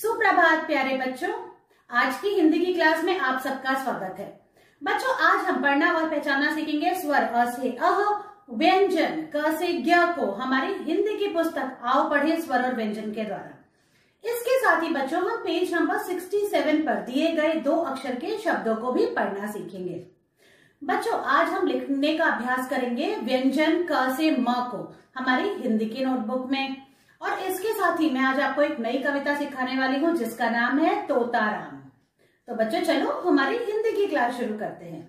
सुप्रभात प्यारे बच्चों आज की हिंदी की क्लास में आप सबका स्वागत है बच्चों आज हम पढ़ना और पहचानना सीखेंगे स्वर अ से अह व्यंजन क से ज्ञ को हमारी हिंदी की पुस्तक आओ पढ़े स्वर और व्यंजन के द्वारा इसके साथ ही बच्चों हम पेज नंबर 67 पर दिए गए दो अक्षर के शब्दों को भी पढ़ना सीखेंगे बच्चों आज हम लिखने का अभ्यास करेंगे व्यंजन क से म को हमारी हिंदी की नोटबुक में और इसके साथ ही मैं आज आपको एक नई कविता सिखाने वाली हूँ जिसका नाम है तोताराम तो बच्चों चलो हमारी हिंदी की क्लास शुरू करते हैं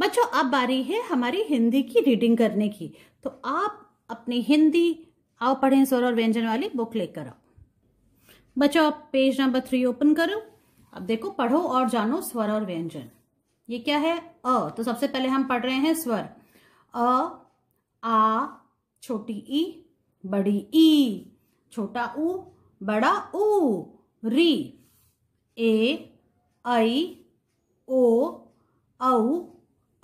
बच्चों अब बारी है हमारी हिंदी की रीडिंग करने की तो आप अपनी हिंदी आओ पढ़े स्वर और व्यंजन वाली बुक लेकर आओ बच्चो आप पेज नंबर थ्री ओपन करो अब देखो पढ़ो और जानो स्वर और व्यंजन ये क्या है अ तो सबसे पहले हम पढ़ रहे हैं स्वर अ आ छोटी ई बड़ी ई छोटा ऊ बड़ा ऊ री ए आई ओ औ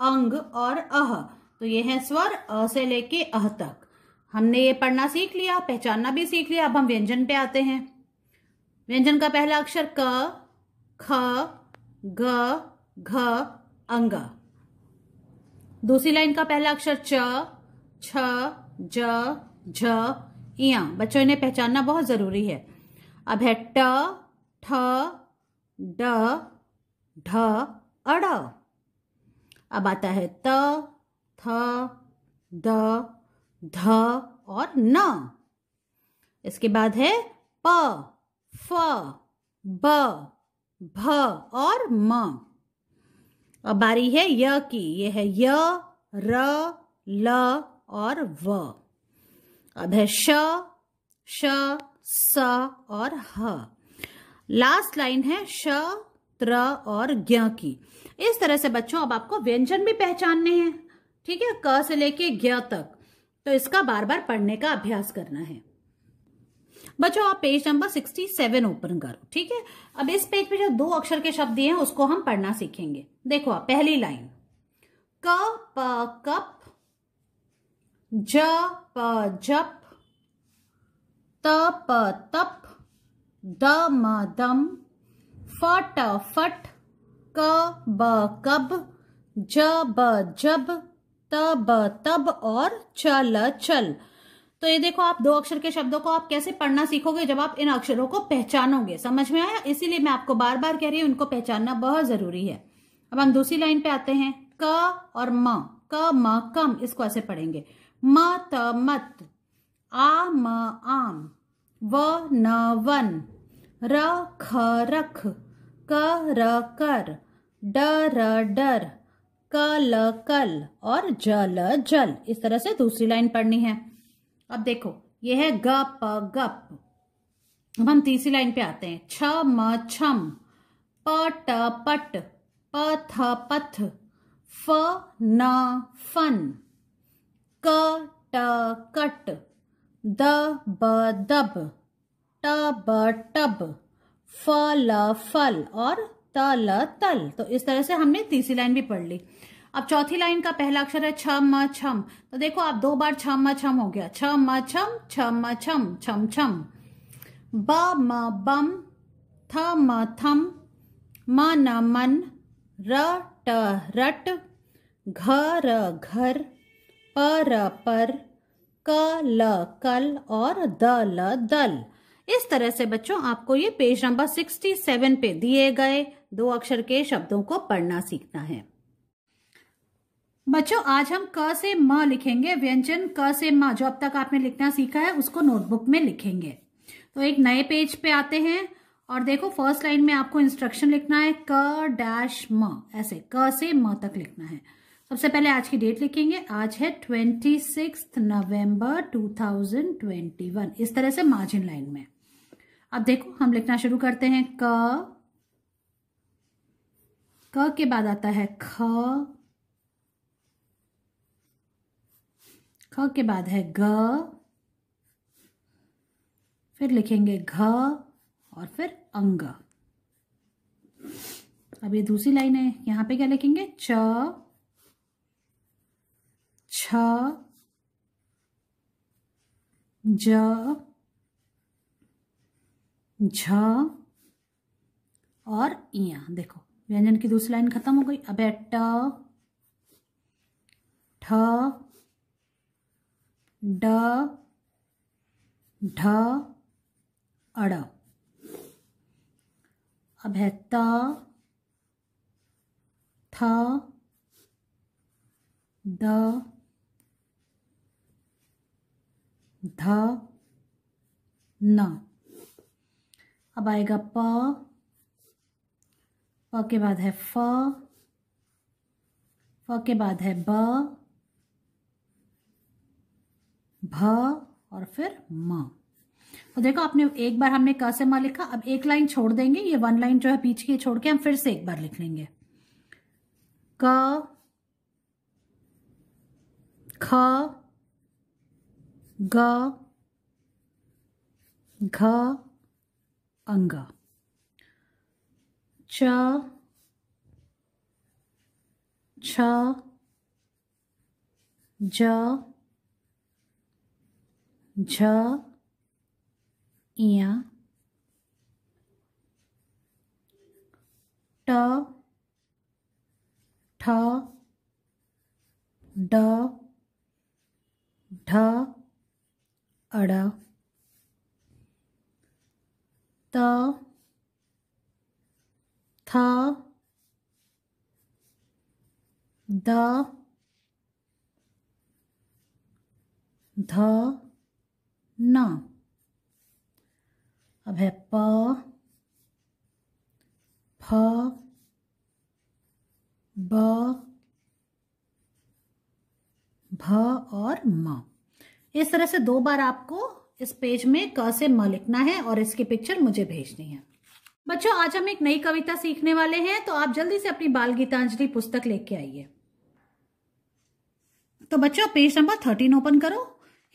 अंग और अह तो ये है स्वर अ से लेके अह तक हमने ये पढ़ना सीख लिया पहचानना भी सीख लिया अब हम व्यंजन पे आते हैं व्यंजन का पहला अक्षर क ख ग घ अंग दूसरी लाइन का पहला अक्षर च छ ज झ इया बच्चों इन्हें पहचानना बहुत ज़रूरी है अब है ट ठ ड ढ अड़ अब आता है त थ द ध और न इसके बाद है प फ ब भ और म अब बारी है य की यह है य र ल और व अब है श श स और ह लास्ट लाइन है श त्र और ज्ञ की इस तरह से बच्चों अब आपको व्यंजन भी पहचानने हैं ठीक है क से लेके ज्ञ तक तो इसका बार बार पढ़ने का अभ्यास करना है बच्चों आप page number sixty seven open करो ठीक है अब इस पेज पे जो दो अक्षर के शब्द दिए हैं उसको हम पढ़ना सीखेंगे देखो आप पहली लाइन क प कप ज प जप त प तप द म दम फट फट क ब कब ज ब जब त ब तब और चल चल तो ये देखो आप दो अक्षर के शब्दों को आप कैसे पढ़ना सीखोगे जब आप इन अक्षरों को पहचानोगे समझ में आया इसीलिए मैं आपको बार बार कह रही हूं उनको पहचानना बहुत जरूरी है अब हम दूसरी लाइन पे आते हैं क और म क म कम इसको ऐसे पढ़ेंगे म त मत आ म आम व न वन र ख रख क र कर ड र डर कल कल और जल जल इस तरह से दूसरी लाइन पढ़नी है अब देखो यह है गप गप अब हम तीसरी लाइन पे आते हैं छ म छम प ट पट प थ पथ फ न फन क ट कट द ब दब ट ब टब फ ल फल और त ल तल तो इस तरह से हमने तीसरी लाइन भी पढ़ ली अब चौथी लाइन का पहला अक्षर है छ म छम तो देखो आप दो बार छम म छम हो गया छ म छम छ म छम छम छम ब म बम थ म थम म न मन र ट रट घ र घर पर पर क ल कल और द ल दल इस तरह से बच्चों आपको ये पेज नंबर 67 पे दिए गए दो अक्षर के शब्दों को पढ़ना सीखना है बच्चों आज हम क से म लिखेंगे व्यंजन क से म जो अब तक आपने लिखना सीखा है उसको नोटबुक में लिखेंगे तो एक नए पेज पे आते हैं और देखो फर्स्ट लाइन में आपको इंस्ट्रक्शन लिखना है क डैश म ऐसे क से म तक लिखना है सबसे पहले आज की डेट लिखेंगे आज है twenty six November two thousand twenty one इस तरह से मार्जिन लाइन में अब देखो हम लिखना शुरू करते हैं क क के बाद आता है ख ख के बाद है ग फिर लिखेंगे घ और फिर अंग अब ये दूसरी लाइन है यहां पे क्या लिखेंगे च छ ज झ और इया देखो व्यंजन की दूसरी लाइन खत्म हो गई अब ट ठ ड ढ अड़ अब है त थ द ध न अब आएगा प प के बाद है फ फ के बाद है ब भ और फिर म तो देखो आपने एक बार हमने क से म लिखा अब एक लाइन छोड़ देंगे ये वन लाइन जो है पीछे की छोड़ के हम फिर से एक बार लिख लेंगे क ख ग घ अंग च छ ज झ इया ट ठ ड ढ अड़ा त थ द ध न अब है प फ ब भ और म इस तरह से दो बार आपको इस पेज में क से म लिखना है और इसकी पिक्चर मुझे भेजनी है बच्चों आज हम एक नई कविता सीखने वाले हैं तो आप जल्दी से अपनी बाल गीतांजलि पुस्तक लेके आइए तो बच्चों पेज नंबर थर्टीन ओपन करो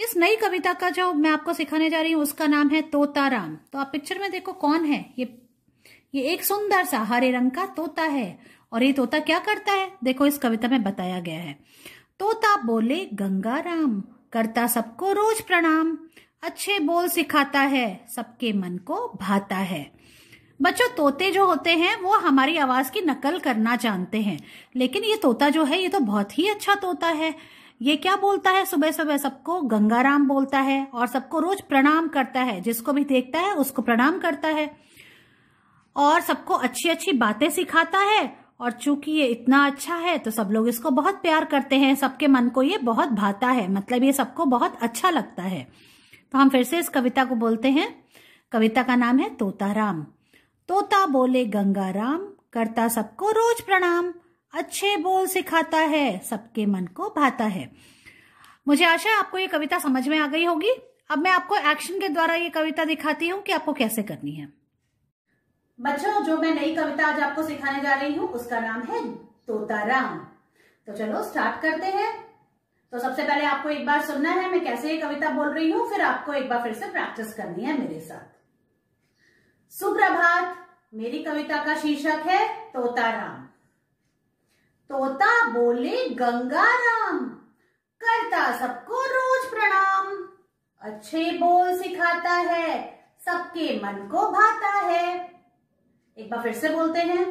इस नई कविता का जो मैं आपको सिखाने जा रही हूँ उसका नाम है तोता राम तो आप पिक्चर में देखो कौन है ये ये एक सुंदर सा हरे रंग का तोता है और ये तोता क्या करता है देखो इस कविता में बताया गया है तोता बोले गंगाराम करता सबको रोज प्रणाम अच्छे बोल सिखाता है सबके मन को भाता है बच्चों तोते जो होते हैं वो हमारी आवाज की नकल करना जानते हैं लेकिन ये तोता जो है ये तो बहुत ही अच्छा तोता है ये क्या बोलता है सुबह सुबह सबको गंगाराम बोलता है और सबको रोज प्रणाम करता है जिसको भी देखता है उसको प्रणाम करता है और सबको अच्छी अच्छी बातें सिखाता है और चूंकि ये इतना अच्छा है तो सब लोग इसको बहुत प्यार करते हैं सबके मन को ये बहुत भाता है मतलब ये सबको बहुत अच्छा लगता है तो हम फिर से इस कविता को बोलते हैं कविता का नाम है तोता राम तोता बोले गंगा राम करता सबको रोज प्रणाम अच्छे बोल सिखाता है सबके मन को भाता है मुझे आशा है आपको ये कविता समझ में आ गई होगी अब मैं आपको एक्शन के द्वारा ये कविता दिखाती हूँ कि आपको कैसे करनी है बच्चों जो मैं नई कविता आज आपको सिखाने जा रही हूं उसका नाम है तोताराम तो चलो स्टार्ट करते हैं तो सबसे पहले आपको एक बार सुनना है मैं कैसे ये कविता बोल रही हूं फिर आपको एक बार फिर से प्रैक्टिस करनी है मेरे साथ सुप्रभात मेरी कविता का शीर्षक है तोताराम तोता बोले गंगाराम करता सबको रोज प्रणाम अच्छे बोल सिखाता है सबके मन को भाता है एक बार फिर से बोलते हैं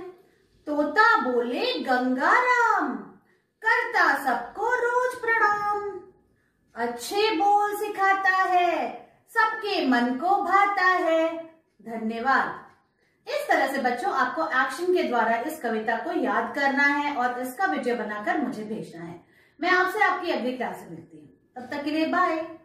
तोता बोले गंगाराम करता सबको रोज प्रणाम अच्छे बोल सिखाता है सबके मन को भाता है धन्यवाद इस तरह से बच्चों आपको एक्शन के द्वारा इस कविता को याद करना है और इसका वीडियो बनाकर मुझे भेजना है मैं आपसे आपकी अगली क्लास में मिलती हूँ तब तक के लिए बाय